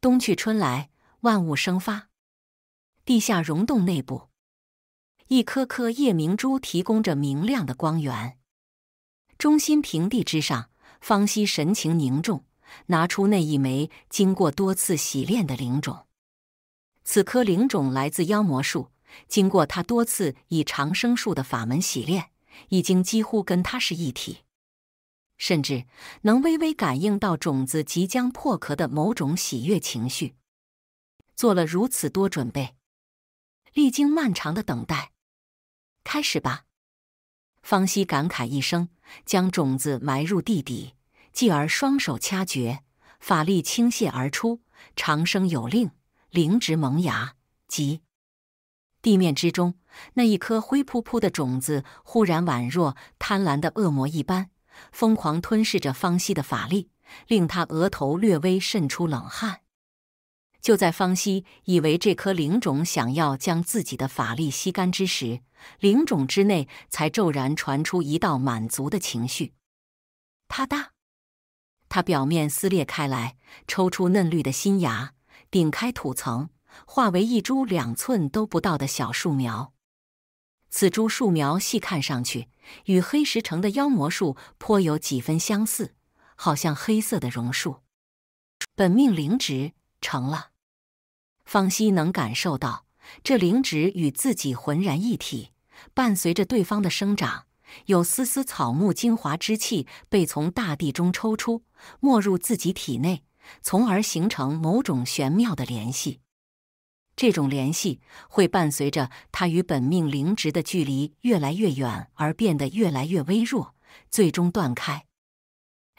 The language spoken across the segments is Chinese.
冬去春来，万物生发。地下溶洞内部，一颗颗夜明珠提供着明亮的光源。中心平地之上，方希神情凝重，拿出那一枚经过多次洗炼的灵种。此颗灵种来自妖魔树，经过他多次以长生术的法门洗炼，已经几乎跟他是一体。甚至能微微感应到种子即将破壳的某种喜悦情绪。做了如此多准备，历经漫长的等待，开始吧！方西感慨一声，将种子埋入地底，继而双手掐诀，法力倾泻而出。长生有令，灵植萌芽。即地面之中，那一颗灰扑扑的种子忽然宛若贪婪的恶魔一般。疯狂吞噬着方西的法力，令他额头略微渗出冷汗。就在方西以为这颗灵种想要将自己的法力吸干之时，灵种之内才骤然传出一道满足的情绪。它大，它表面撕裂开来，抽出嫩绿的新芽，顶开土层，化为一株两寸都不到的小树苗。此株树苗细看上去与黑石城的妖魔树颇有几分相似，好像黑色的榕树。本命灵植成了，方希能感受到这灵植与自己浑然一体，伴随着对方的生长，有丝丝草木精华之气被从大地中抽出，没入自己体内，从而形成某种玄妙的联系。这种联系会伴随着他与本命灵植的距离越来越远而变得越来越微弱，最终断开。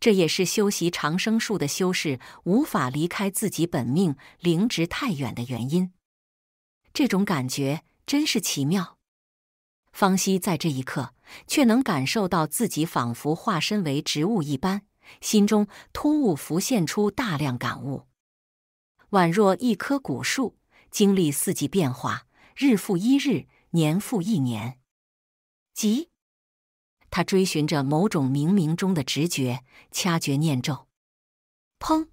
这也是修习长生术的修士无法离开自己本命灵植太远的原因。这种感觉真是奇妙。方希在这一刻却能感受到自己仿佛化身为植物一般，心中突兀浮现出大量感悟，宛若一棵古树。经历四季变化，日复一日，年复一年。即他追寻着某种冥冥中的直觉，掐诀念咒。砰！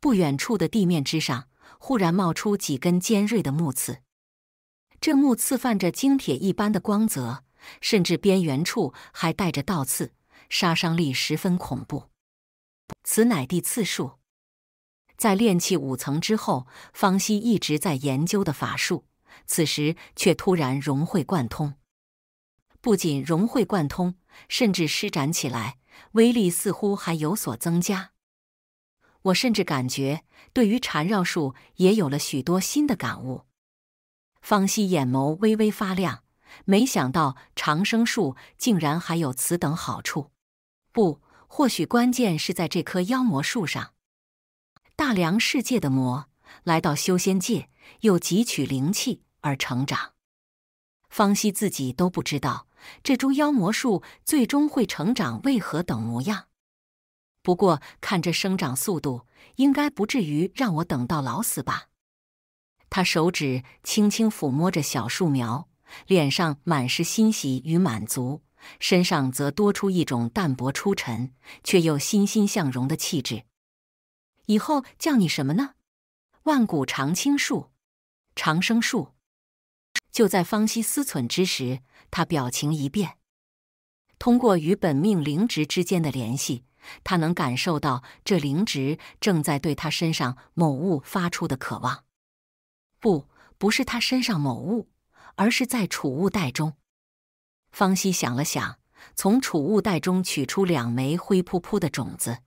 不远处的地面之上，忽然冒出几根尖锐的木刺。这木刺泛着精铁一般的光泽，甚至边缘处还带着倒刺，杀伤力十分恐怖。此乃地刺术。在炼气五层之后，方西一直在研究的法术，此时却突然融会贯通。不仅融会贯通，甚至施展起来威力似乎还有所增加。我甚至感觉，对于缠绕术也有了许多新的感悟。方西眼眸微微发亮，没想到长生术竟然还有此等好处。不，或许关键是在这棵妖魔树上。大梁世界的魔来到修仙界，又汲取灵气而成长。方希自己都不知道这株妖魔树最终会成长为何等模样。不过看这生长速度，应该不至于让我等到老死吧。他手指轻轻抚摸着小树苗，脸上满是欣喜与满足，身上则多出一种淡薄出尘却又欣欣向荣的气质。以后叫你什么呢？万古长青树，长生树。就在方希思忖之时，他表情一变。通过与本命灵植之间的联系，他能感受到这灵植正在对他身上某物发出的渴望。不，不是他身上某物，而是在储物袋中。方希想了想，从储物袋中取出两枚灰扑扑的种子。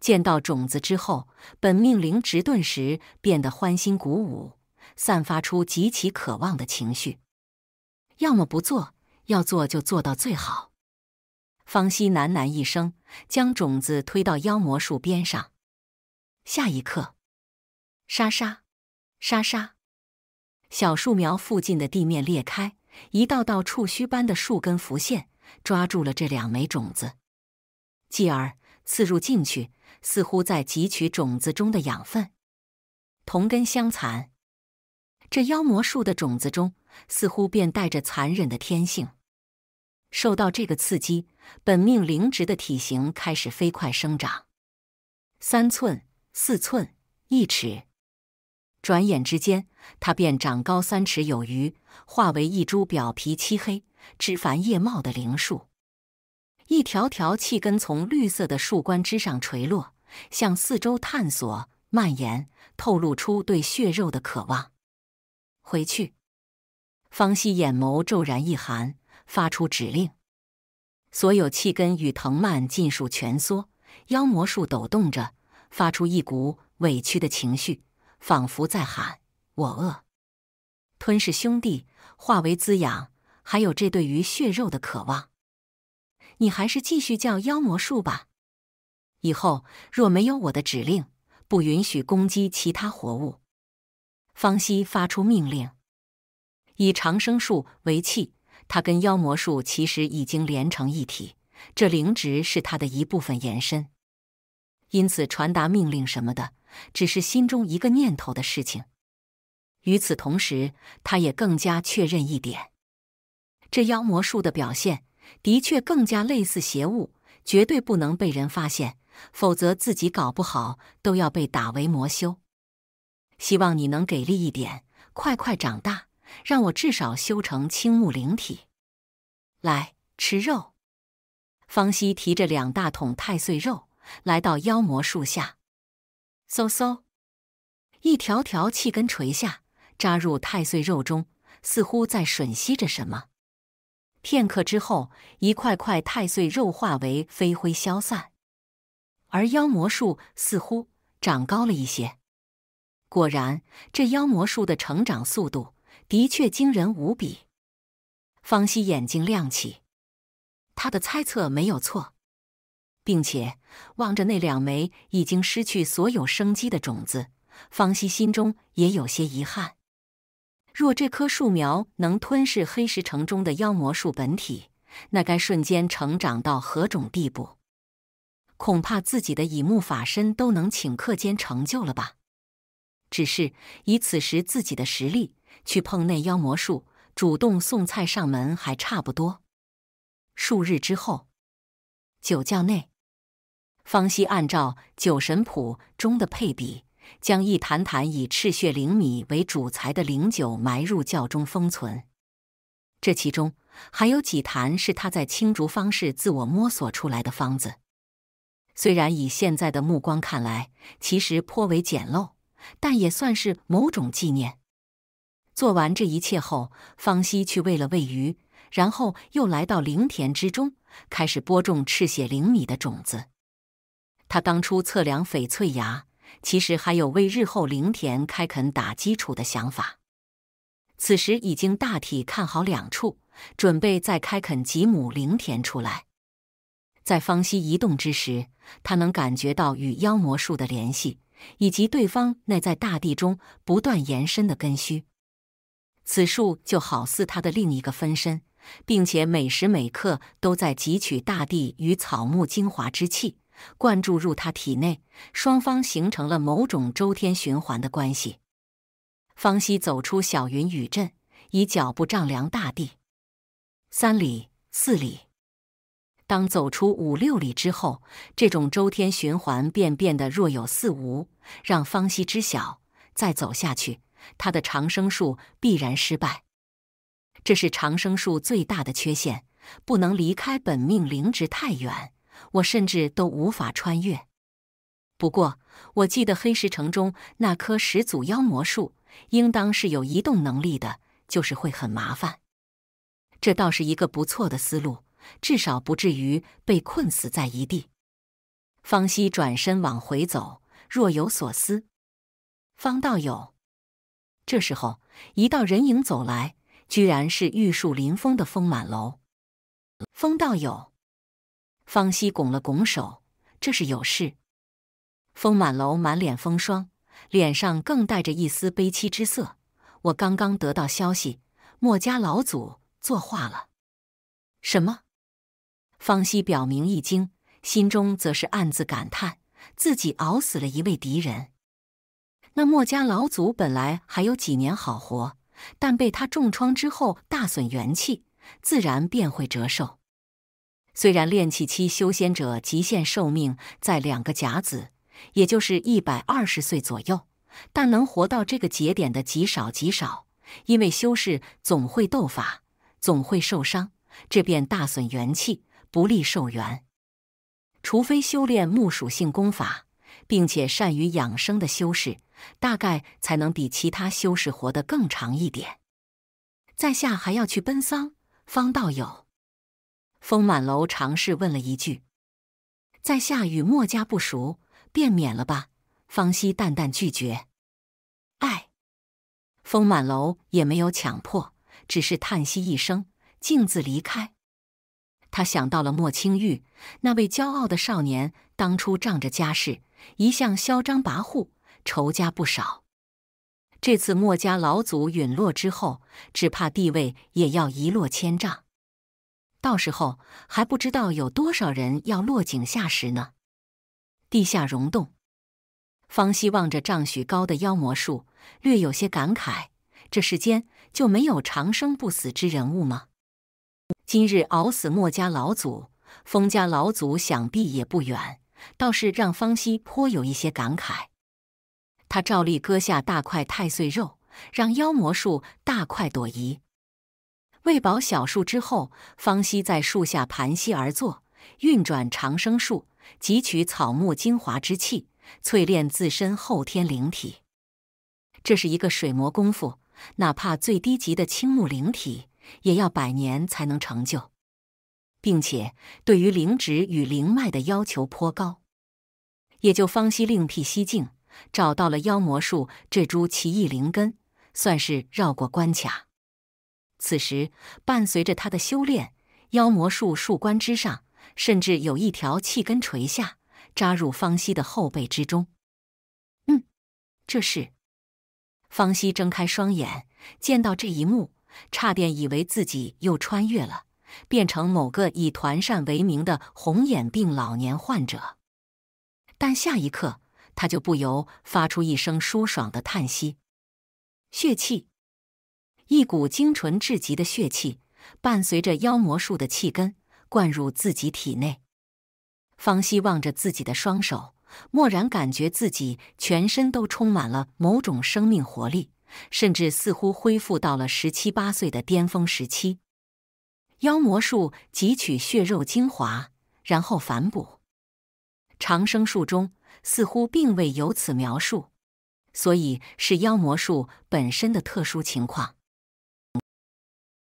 见到种子之后，本命灵直顿时变得欢欣鼓舞，散发出极其渴望的情绪。要么不做，要做就做到最好。方西喃喃一声，将种子推到妖魔树边上。下一刻，沙沙沙沙，小树苗附近的地面裂开，一道道触须般的树根浮现，抓住了这两枚种子，继而刺入进去。似乎在汲取种子中的养分，同根相残。这妖魔树的种子中似乎便带着残忍的天性。受到这个刺激，本命灵植的体型开始飞快生长，三寸、四寸、一尺，转眼之间，它便长高三尺有余，化为一株表皮漆黑、枝繁叶茂的灵树。一条条气根从绿色的树冠之上垂落。向四周探索、蔓延，透露出对血肉的渴望。回去，方希眼眸骤然一寒，发出指令：所有气根与藤蔓尽数蜷缩，妖魔树抖动着，发出一股委屈的情绪，仿佛在喊：“我饿！”吞噬兄弟，化为滋养，还有这对于血肉的渴望。你还是继续叫妖魔树吧。以后若没有我的指令，不允许攻击其他活物。方希发出命令，以长生术为器，他跟妖魔术其实已经连成一体，这灵值是他的一部分延伸。因此传达命令什么的，只是心中一个念头的事情。与此同时，他也更加确认一点：这妖魔术的表现的确更加类似邪物，绝对不能被人发现。否则自己搞不好都要被打为魔修。希望你能给力一点，快快长大，让我至少修成青木灵体。来吃肉。方西提着两大桶太岁肉来到妖魔树下，嗖嗖，一条条气根垂下，扎入太岁肉中，似乎在吮吸着什么。片刻之后，一块块太岁肉化为飞灰消散。而妖魔树似乎长高了一些，果然，这妖魔树的成长速度的确惊人无比。方希眼睛亮起，他的猜测没有错，并且望着那两枚已经失去所有生机的种子，方希心中也有些遗憾。若这棵树苗能吞噬黑石城中的妖魔树本体，那该瞬间成长到何种地步？恐怕自己的乙木法身都能顷刻间成就了吧？只是以此时自己的实力去碰那妖魔术，主动送菜上门还差不多。数日之后，酒窖内，方希按照酒神谱中的配比，将一坛坛以赤血灵米为主材的灵酒埋入窖中封存。这其中还有几坛是他在青竹方氏自我摸索出来的方子。虽然以现在的目光看来，其实颇为简陋，但也算是某种纪念。做完这一切后，方西去喂了喂鱼，然后又来到灵田之中，开始播种赤血灵米的种子。他当初测量翡翠崖，其实还有为日后灵田开垦打基础的想法。此时已经大体看好两处，准备再开垦几亩灵田出来。在方希移动之时，他能感觉到与妖魔树的联系，以及对方那在大地中不断延伸的根须。此树就好似他的另一个分身，并且每时每刻都在汲取大地与草木精华之气，灌注入他体内。双方形成了某种周天循环的关系。方希走出小云雨阵，以脚步丈量大地，三里，四里。当走出五六里之后，这种周天循环便变得若有似无，让方希知晓，再走下去，他的长生术必然失败。这是长生术最大的缺陷，不能离开本命灵植太远，我甚至都无法穿越。不过，我记得黑石城中那棵始祖妖魔树，应当是有移动能力的，就是会很麻烦。这倒是一个不错的思路。至少不至于被困死在一地。方希转身往回走，若有所思。方道友，这时候一道人影走来，居然是玉树临风的风满楼。风道友，方希拱了拱手，这是有事。风满楼满脸风霜，脸上更带着一丝悲戚之色。我刚刚得到消息，墨家老祖作画了。什么？方希表明一惊，心中则是暗自感叹：自己熬死了一位敌人。那墨家老祖本来还有几年好活，但被他重创之后大损元气，自然便会折寿。虽然炼气期修仙者极限寿命在两个甲子，也就是一百二十岁左右，但能活到这个节点的极少极少，因为修士总会斗法，总会受伤，这便大损元气。不利寿元，除非修炼木属性功法，并且善于养生的修士，大概才能比其他修士活得更长一点。在下还要去奔丧，方道友。风满楼尝试问了一句：“在下与墨家不熟，便免了吧？”方希淡淡拒绝。哎，风满楼也没有强迫，只是叹息一声，径自离开。他想到了莫青玉，那位骄傲的少年，当初仗着家世，一向嚣张跋扈，仇家不少。这次莫家老祖陨落之后，只怕地位也要一落千丈。到时候还不知道有多少人要落井下石呢。地下溶洞，方希望着丈许高的妖魔术，略有些感慨：这世间就没有长生不死之人物吗？今日熬死墨家老祖，封家老祖想必也不远，倒是让方西颇有一些感慨。他照例割下大块太岁肉，让妖魔树大快朵颐，喂饱小树之后，方希在树下盘膝而坐，运转长生术，汲取草木精华之气，淬炼自身后天灵体。这是一个水磨功夫，哪怕最低级的青木灵体。也要百年才能成就，并且对于灵植与灵脉的要求颇高。也就方希另辟蹊径，找到了妖魔树这株奇异灵根，算是绕过关卡。此时，伴随着他的修炼，妖魔树树冠之上，甚至有一条气根垂下，扎入方希的后背之中。嗯，这是方希睁开双眼，见到这一幕。差点以为自己又穿越了，变成某个以团扇为名的红眼病老年患者。但下一刻，他就不由发出一声舒爽的叹息。血气，一股精纯至极的血气，伴随着妖魔术的气根灌入自己体内。方希望着自己的双手，蓦然感觉自己全身都充满了某种生命活力。甚至似乎恢复到了十七八岁的巅峰时期。妖魔术汲取血肉精华，然后反哺。长生术中似乎并未有此描述，所以是妖魔术本身的特殊情况。